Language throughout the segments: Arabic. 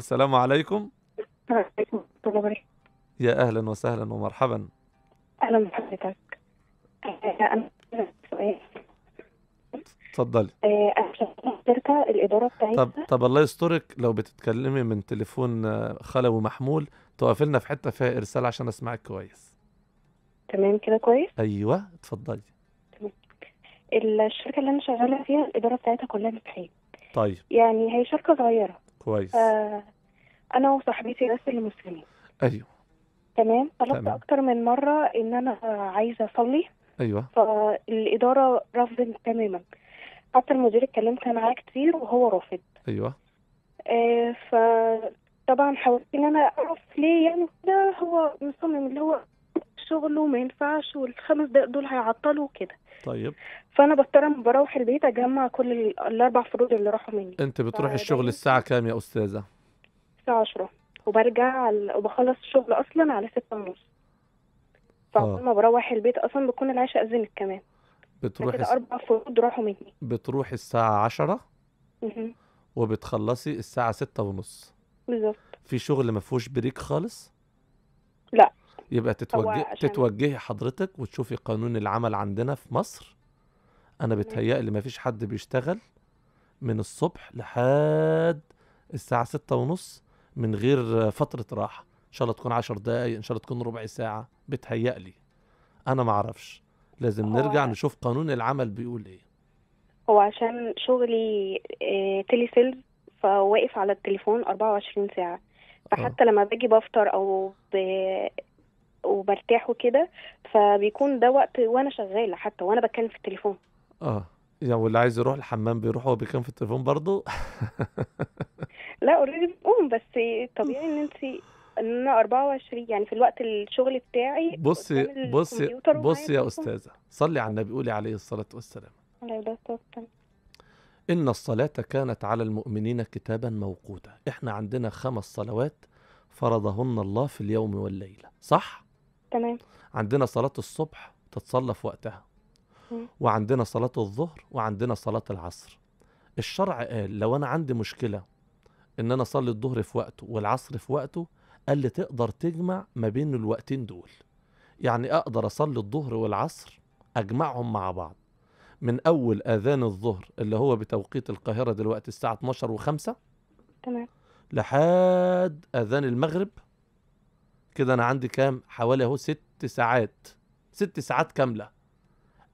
السلام عليكم يا أهلا وسهلا ومرحبا أهلا بحضرتك أنا سؤال اتفضلي آه، الإدارة بتاعتها طب طب الله يسترك لو بتتكلمي من تليفون آه، خلوي محمول تقفي لنا في حتة فيها إرسال عشان أسمعك كويس تمام كده كويس أيوه اتفضلي الشركة اللي أنا شغالة فيها الإدارة بتاعتها كلها مسيحية طيب يعني هي شركة صغيرة كويس آه، انا وصاحبتي بس اللي مسلمين ايوه تمام طلبت تمام. اكتر من مره ان انا عايزه اصلي ايوه فالاداره رفضت تماما حتى المدير اتكلمت معاه كتير وهو رافض ايوه آه فطبعا حاولت ان انا اعرف ليه يعني ده هو مصمم اللي هو الشغل وما ينفعش والخمس دقايق دول هيعطلوا وكده طيب فانا بضطر لما بروح البيت اجمع كل الاربع فروض اللي راحوا مني انت بتروحي الشغل يعني الساعه كام يا استاذه الساعه 10 وبرجع ال- وبخلص الشغل اصلا على 6 ونص فعقبال آه. ما بروح البيت اصلا بكون العشاء اذنت كمان بتروحي الس- اربع فروض راحوا مني بتروحي الساعه 10 وبتخلصي الساعه 6 ونص بالظبط في شغل ما فيهوش بريك خالص يبقى تتوجه تتوجهي حضرتك وتشوفي قانون العمل عندنا في مصر انا بتهيألي ما فيش حد بيشتغل من الصبح لحد الساعة ستة ونص من غير فترة راحة إن شاء الله تكون عشر دقايق إن شاء الله تكون ربع ساعة بتهيألي أنا معرفش لازم هو... نرجع نشوف قانون العمل بيقول إيه هو عشان شغلي إيه تيلي سيلز فواقف على التليفون 24 ساعة آه. فحتى أوه. لما باجي بفطر أو ب... وبرتاح وكده فبيكون ده وقت وانا شغاله حتى وانا بتكلم في التليفون اه يعني واللي عايز يروح الحمام بيروح وهو بيتكلم في التليفون برضه لا اوريدي بقوم بس طبيعي ان انت ان انا 24 يعني في الوقت الشغل بتاعي بصي بصي بصي يا استاذه صلي على النبي قولي عليه الصلاه والسلام عليه الصلاه والسلام إن الصلاة كانت على المؤمنين كتابا موقوتا إحنا عندنا خمس صلوات فرضهن الله في اليوم والليلة صح؟ تمام عندنا صلاة الصبح تتصلى في وقتها م. وعندنا صلاة الظهر وعندنا صلاة العصر الشرع قال لو أنا عندي مشكلة إن أنا أصلي الظهر في وقته والعصر في وقته قال لي تقدر تجمع ما بين الوقتين دول يعني أقدر أصلي الظهر والعصر أجمعهم مع بعض من أول أذان الظهر اللي هو بتوقيت القاهرة دلوقتي الساعة 12 و5 تمام لحد أذان المغرب كده انا عندي كام حوالي اهو ست ساعات ست ساعات كامله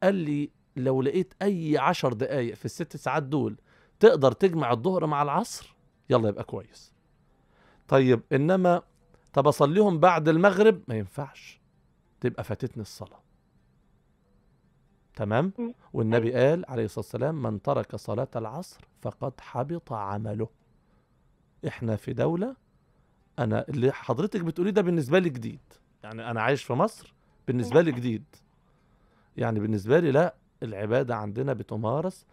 قال لي لو لقيت اي عشر دقايق في الست ساعات دول تقدر تجمع الظهر مع العصر يلا يبقى كويس طيب انما طب اصليهم بعد المغرب ما ينفعش تبقى فاتتني الصلاه تمام والنبي قال عليه الصلاه والسلام من ترك صلاه العصر فقد حبط عمله احنا في دوله انا اللي حضرتك بتقوليه ده بالنسبه لي جديد يعني انا عايش في مصر بالنسبه لي جديد يعني بالنسبه لي لا العباده عندنا بتمارس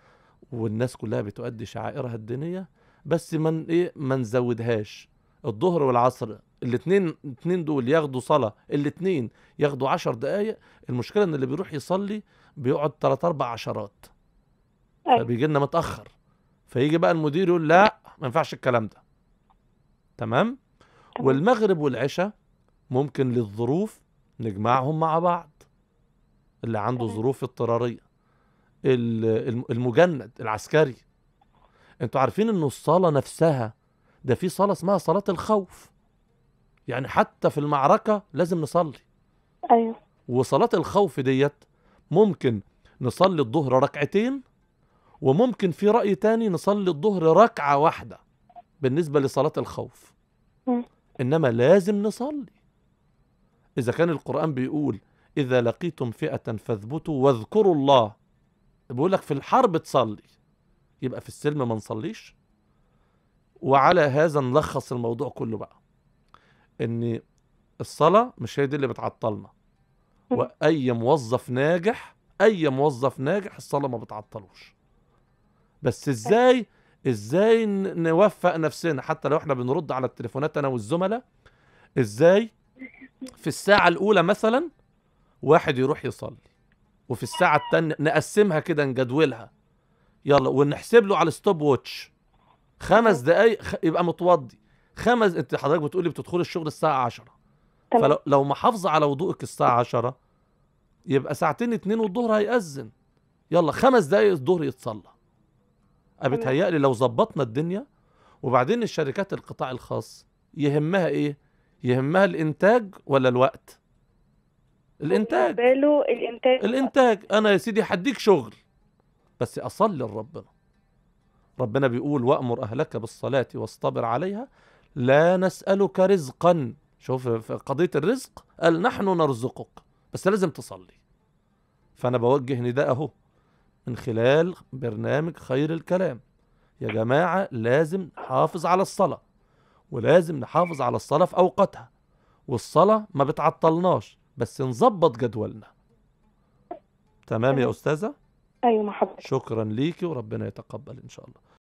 والناس كلها بتؤدي شعائرها الدينيه بس من ايه ما نزودهاش الظهر والعصر الاثنين الاثنين دول ياخدوا صلاه الاثنين ياخدوا عشر دقائق المشكله ان اللي بيروح يصلي بيقعد ثلاث اربع عشرات أيوه. فبيجي لنا متاخر فيجي بقى المدير يقول لا ما ينفعش الكلام ده تمام والمغرب والعشاء ممكن للظروف نجمعهم مع بعض اللي عنده ظروف اضطرارية المجند العسكري انتوا عارفين ان الصلاة نفسها ده في صلاة اسمها صلاة الخوف يعني حتى في المعركة لازم نصلي ايوه وصلاة الخوف ديت ممكن نصلي الظهر ركعتين وممكن في رأي تاني نصلي الظهر ركعة واحدة بالنسبة لصلاة الخوف م. إنما لازم نصلي إذا كان القرآن بيقول إذا لقيتم فئة فاثبتوا واذكروا الله بيقول لك في الحرب تصلي يبقى في السلم ما نصليش وعلى هذا نلخص الموضوع كله بقى إن الصلاة مش هي دي اللي بتعطلنا وأي موظف ناجح أي موظف ناجح الصلاة ما بتعطلوش بس إزاي ازاي نوفق نفسنا حتى لو احنا بنرد على التليفونات انا والزملاء ازاي في الساعة الأولى مثلا واحد يروح يصلي وفي الساعة التانية نقسمها كده نجدولها يلا ونحسب له على الستوب ووتش خمس دقايق خ... يبقى متوضي خمس انت حضرتك بتقولي بتدخل الشغل الساعة 10 فلو لو محافظة على وضوءك الساعة 10 يبقى ساعتين اتنين والظهر هيأذن يلا خمس دقايق الظهر يتصلى أه، بتهيألي لو ظبطنا الدنيا وبعدين الشركات القطاع الخاص يهمها ايه يهمها الانتاج ولا الوقت الانتاج الانتاج الانتاج انا يا سيدي هديك شغل بس اصلي لربنا ربنا بيقول وامر اهلك بالصلاه واصطبر عليها لا نسالك رزقا شوف في قضيه الرزق قال نحن نرزقك بس لازم تصلي فانا بوجه نداء اهو من خلال برنامج خير الكلام يا جماعة لازم نحافظ على الصلاة ولازم نحافظ على الصلاة في أوقاتها والصلاة ما بتعطلناش بس نظبط جدولنا تمام يا أستاذة؟ أيوة محبت. شكرا ليكي وربنا يتقبل إن شاء الله